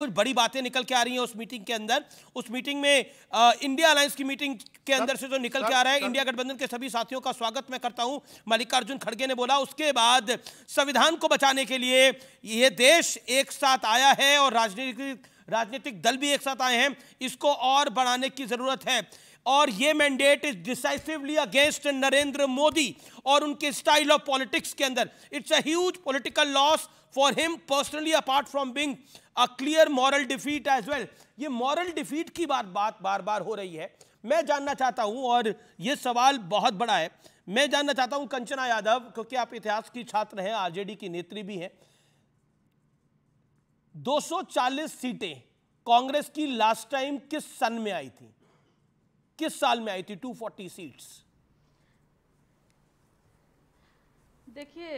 कुछ बड़ी बातें निकल के आ रही हैं उस मीटिंग के अंदर उस मीटिंग में आ, इंडिया अलायंस की मीटिंग के अंदर से जो निकल के आ रहा है इंडिया गठबंधन के सभी साथियों का स्वागत मैं करता हूं मल्लिकार्जुन खड़गे ने बोला उसके बाद संविधान को बचाने के लिए ये देश एक साथ आया है और राजनीतिक राजनीतिक दल भी एक साथ आए हैं इसको और बढ़ाने की ज़रूरत है और ये mandate is decisively against Narendra Modi और उनके स्टाइल ऑफ पॉलिटिक्स के अंदर it's a huge political loss for him personally apart from being a clear moral defeat as well ये मॉरल डिफीट की बात बात बार बार हो रही है मैं जानना चाहता हूं और ये सवाल बहुत बड़ा है मैं जानना चाहता हूं कंचना यादव क्योंकि आप इतिहास की छात्र हैं आरजेडी की नेत्री भी हैं 240 सीटें कांग्रेस की लास्ट टाइम किस सन में आई थी किस साल में आई थी 240 सीट्स देखिए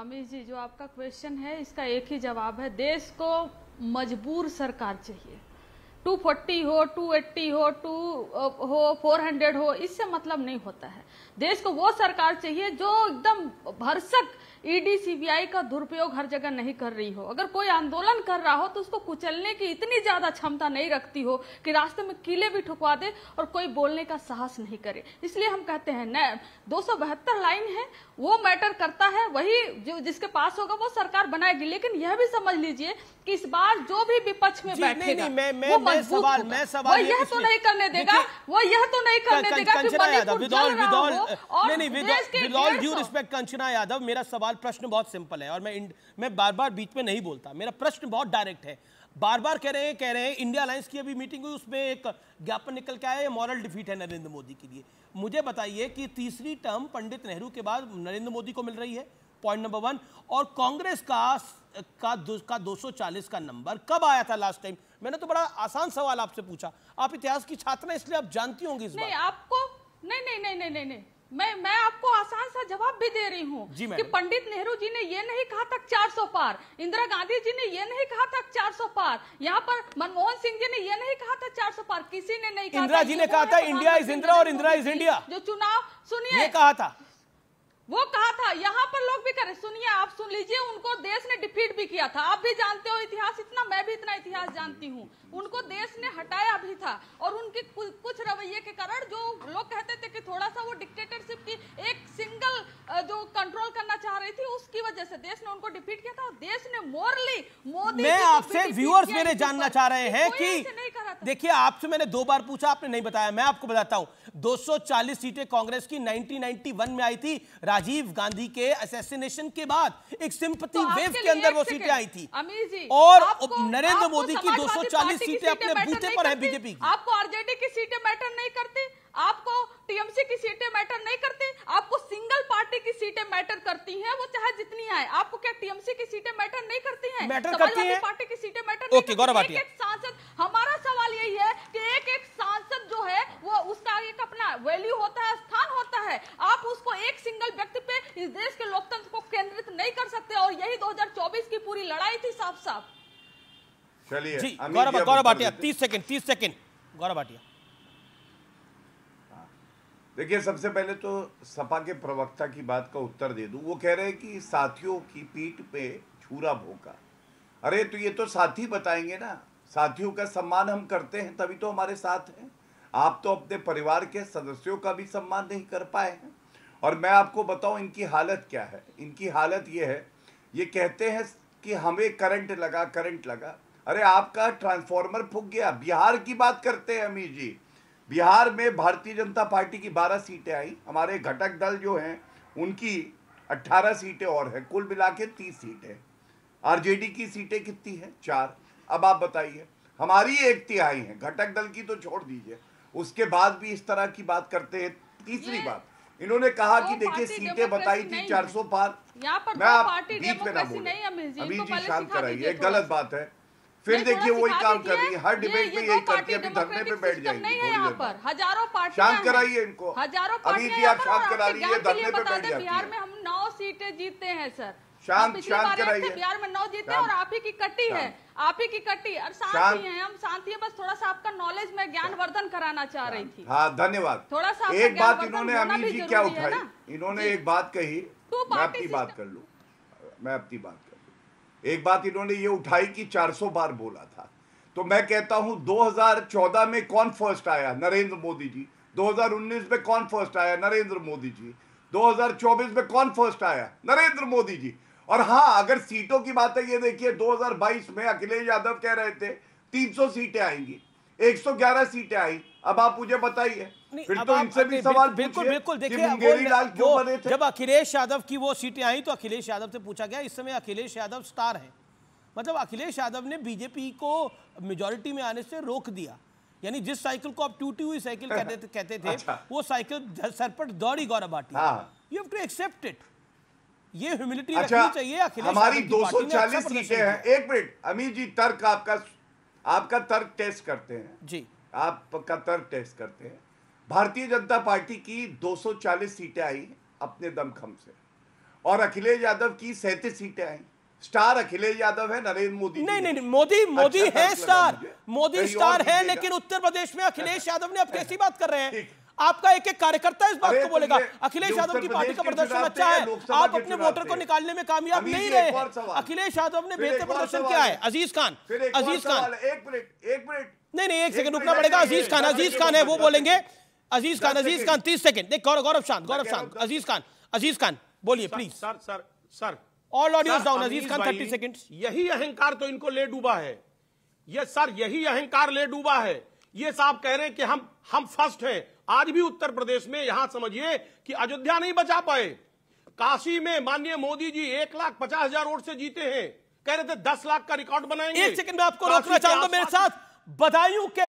अमित जी जो आपका क्वेश्चन है इसका एक ही जवाब है देश को मजबूर सरकार चाहिए 240 हो 280 हो 2 हो 400 हो इससे मतलब नहीं होता है देश को वो सरकार चाहिए जो एकदम भरसक ईडी सीबीआई का दुरुपयोग हर जगह नहीं कर रही हो अगर कोई आंदोलन कर रहा हो तो उसको कुचलने की इतनी ज्यादा क्षमता नहीं रखती हो कि रास्ते में कीले भी ठुकवा दे और कोई बोलने का साहस नहीं करे इसलिए हम कहते हैं न दो लाइन है वो मैटर करता है वही जो जिसके पास होगा वो सरकार बनाएगी लेकिन यह भी समझ लीजिए कि इस बार जो भी विपक्ष में बैठेगा वो तो यह तो नहीं करने देगा वो यह तो नहीं करने देगा कि मणिपुर जल विदौल हो और कंचना यादव मेरा सवाल सवाल प्रश्न बहुत सिंपल है और मैं मैं बार बार बीच में नहीं बोलता मेरा प्रश्न बहुत डायरेक्ट है बार बार कह रहे हैं कह रहे हैं इंडिया अलायंस की अभी मीटिंग हुई उसमें एक ज्ञापन निकल के आया मॉरल डिफीट है नरेंद्र मोदी के लिए मुझे बताइए कि तीसरी टर्म पंडित नेहरू के बाद नरेंद्र मोदी को मिल रही है पॉइंट नंबर वन और कांग्रेस का का दो, का 240 का नंबर कब आया था लास्ट टाइम मैंने तो बड़ा आसान सवाल आपसे पूछा आप इतिहास की छात्रा इसलिए आप जानती होंगी इस नहीं, बार आपको नहीं नहीं नहीं नहीं नहीं मैं मैं आपको आसान सा जवाब भी दे रही हूँ कि पंडित नेहरू जी ने ये नहीं कहा था 400 पार इंदिरा गांधी जी ने ये नहीं कहा था 400 पार यहाँ पर मनमोहन सिंह जी ने ये नहीं कहा था 400 पार किसी ने नहीं कहा इंदिरा जी ने कहा था इंडिया इज इंदिरा और इंदिरा इज इंडिया जो चुनाव सुनिए कहा था वो कहा था यहाँ पर लोग भी करे सुनिए आप सुन लीजिए उनको देश ने डिफीट भी किया था आप भी जानते हो इतिहास इतना मैं भी इतना इतिहास जानती हूँ उनको देश ने हटाया भी था और उनके कुछ रवैये के कारण जो लोग कहते थे कि थोड़ा सा वो डिक्टेटरशिप की एक सिंगल जो कंट्रोल करना चाह रही थी उसकी वजह से देश ने उनको डिफीट किया था और देश ने मोरली मोदी आपसे व्यूअर्स मेरे जानना चाह रहे हैं कि देखिए आपसे मैंने दो बार पूछा आपने नहीं बताया मैं आपको बताता हूं 240 सीटें कांग्रेस की 1991 में आई थी राजीव गांधी के असैसिनेशन के बाद एक सिंपति तो वेव के अंदर वो सीटें आई थी जी, और नरेंद्र मोदी की 240 सीटें अपने बूते पर है बीजेपी की आपको आरजेडी की सीटें मैटर नहीं करती आपको टीएमसी की सीटें मैटर नहीं करती आपको सिंगल पार्टी की सीटें मैटर करती हैं वो चाहे जितनी आए आपको क्या टीएमसी की सीटें मैटर नहीं करती हैं मैटर करती है पार्टी की सीटें मैटर ओके गौरव सांसद हमारा वैल्यू होता है स्थान होता है आप उसको एक सिंगल व्यक्ति पे इस देश के लोकतंत्र को केंद्रित नहीं कर सकते और यही 2024 की पूरी लड़ाई थी साफ साफ चलिए गौरव गौरव भाटिया तीस सेकंड तीस सेकंड गौरव भाटिया हाँ। देखिए सबसे पहले तो सपा के प्रवक्ता की बात का उत्तर दे दूं वो कह रहे हैं कि साथियों की पीठ पे छूरा भोंका अरे तो ये तो साथी बताएंगे ना साथियों का सम्मान हम करते हैं तभी तो हमारे साथ हैं आप तो अपने परिवार के सदस्यों का भी सम्मान नहीं कर पाए हैं और मैं आपको बताऊं इनकी हालत क्या है इनकी हालत ये है ये कहते हैं कि हमें करंट लगा करंट लगा अरे आपका ट्रांसफार्मर फूक गया बिहार की बात करते हैं अमीर जी बिहार में भारतीय जनता पार्टी की 12 सीटें आई हमारे घटक दल जो हैं उनकी 18 सीटें और हैं कुल मिला के तीस सीटें आरजेडी की सीटें कितनी हैं चार अब आप बताइए हमारी एक तिहाई है घटक दल की तो छोड़ दीजिए उसके बाद भी इस तरह की बात करते हैं तीसरी बात इन्होंने कहा कि देखिए सीटें बताई थी 400 पार पर मैं आप बीच में ना बोल अभी जी शांत कराइए गलत बात है फिर देखिए वही काम कर रही है हर डिबेट में यही करती है धरने पे बैठ जाएगी हजारों पार्टी शांत कराइए इनको हजारों अभी जी आप शांत करा रही है धरने पे बैठ जाती बिहार में हम नौ सीटें जीते हैं सर शांत शांत कराइए बिहार में नौ जीते और आप ही की कटी है आप ही की कटी और शांत ही है हम शांति है बस थोड़ा सा आपका नॉलेज कॉलेज में ज्ञानवर्धन कराना चाह रही थी हाँ धन्यवाद थोड़ा सा एक बात इन्होंने अमीर जी क्या उठाई इन्होंने एक बात कही तो मैं अपनी बात कर लू मैं अपनी बात कर लू एक बात इन्होंने ये उठाई कि 400 बार बोला था तो मैं कहता हूं 2014 में कौन फर्स्ट आया नरेंद्र मोदी जी 2019 में कौन फर्स्ट आया नरेंद्र मोदी जी 2024 में कौन फर्स्ट आया नरेंद्र मोदी जी और हाँ अगर सीटों की बात है ये देखिए 2022 में अखिलेश यादव कह रहे थे 300 सीटें आएंगी 111 सीटें आई अब आप मुझे बताइए फिर तो इनसे भी सवाल बिल्कुल बिल्कुल देखिए जब अखिलेश यादव की वो सीटें आई तो अखिलेश यादव से पूछा गया इस समय अखिलेश यादव स्टार है मतलब अखिलेश यादव ने बीजेपी को मेजोरिटी में आने से रोक दिया यानी जिस साइकिल को आप टूटी हुई साइकिल कहते थे, कहते थे अच्छा। वो साइकिल सरपट दौड़ी Gaurav Bhati you have to accept it ये ह्यूमिलिटी अच्छा, रखनी चाहिए अखिलेश हमारी 240 अच्छा सीटें हैं एक मिनट अमित जी तर्क आपका आपका तर्क टेस्ट करते हैं जी आपका तर्क टेस्ट करते हैं भारतीय जनता पार्टी की 240 सीटें आई अपने दमखम से और अखिलेश यादव की सैंतीस सीटें आई स्टार अखिलेश यादव है नरेंद्र मोदी नहीं नहीं मोदी अच्छा मोदी अच्छा है स्टार मोदी स्टार है लेकिन उत्तर प्रदेश में अखिलेश यादव ने अब कैसी बात कर रहे हैं आपका एक एक कार्यकर्ता इस बात को बोलेगा अखिलेश यादव की पार्टी का प्रदर्शन अच्छा है आप अपने वोटर को निकालने में कामयाब नहीं रहे अखिलेश यादव ने बेहतर प्रदर्शन किया है अजीज खान अजीज खान एक मिनट एक मिनट नहीं नहीं एक सेकंड रुकना पड़ेगा अजीज खान अजीज खान है वो बोलेंगे अजीज खान अजीज खान तीस सेकंड देख गौरव शांत गौरव शांत अजीज खान अजीज खान बोलिए please sir sir sir all audio down Aziz Khan thirty second यही अहंकार तो इनको ले डूबा है ये सर यही अहंकार ले डूबा है ये साहब कह रहे हैं कि हम हम फर्स्ट हैं आज भी उत्तर प्रदेश में यहां समझिए कि अयोध्या नहीं बचा पाए काशी में माननीय मोदी जी एक लाख पचास हजार वोट से जीते हैं कह रहे थे दस लाख का रिकॉर्ड बनाएंगे एक सेकंड में आपको रोकना चाहूंगा मेरे साथ बधाई के